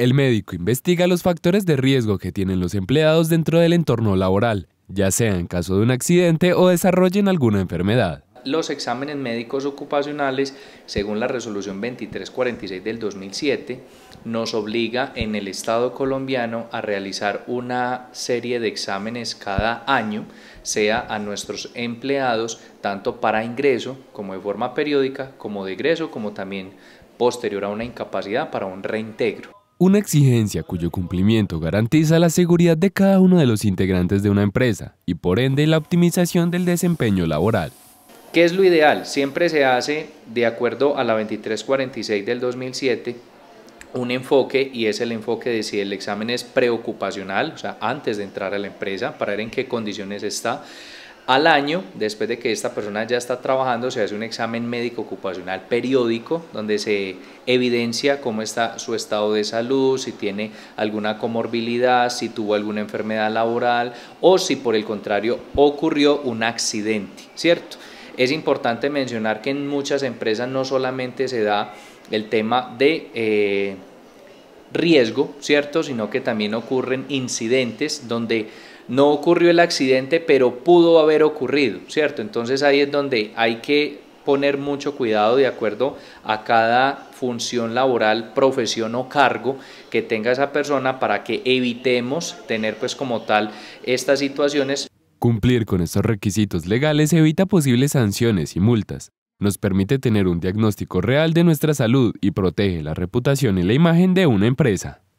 El médico investiga los factores de riesgo que tienen los empleados dentro del entorno laboral, ya sea en caso de un accidente o desarrollen alguna enfermedad. Los exámenes médicos ocupacionales, según la resolución 2346 del 2007, nos obliga en el Estado colombiano a realizar una serie de exámenes cada año, sea a nuestros empleados, tanto para ingreso como de forma periódica, como de egreso, como también posterior a una incapacidad para un reintegro una exigencia cuyo cumplimiento garantiza la seguridad de cada uno de los integrantes de una empresa y por ende la optimización del desempeño laboral. ¿Qué es lo ideal? Siempre se hace, de acuerdo a la 2346 del 2007, un enfoque y es el enfoque de si el examen es preocupacional, o sea, antes de entrar a la empresa, para ver en qué condiciones está, al año, después de que esta persona ya está trabajando, se hace un examen médico ocupacional periódico donde se evidencia cómo está su estado de salud, si tiene alguna comorbilidad, si tuvo alguna enfermedad laboral o si por el contrario ocurrió un accidente, ¿cierto? Es importante mencionar que en muchas empresas no solamente se da el tema de... Eh, riesgo, ¿cierto? Sino que también ocurren incidentes donde no ocurrió el accidente, pero pudo haber ocurrido, ¿cierto? Entonces ahí es donde hay que poner mucho cuidado de acuerdo a cada función laboral, profesión o cargo que tenga esa persona para que evitemos tener pues como tal estas situaciones. Cumplir con estos requisitos legales evita posibles sanciones y multas, nos permite tener un diagnóstico real de nuestra salud y protege la reputación y la imagen de una empresa.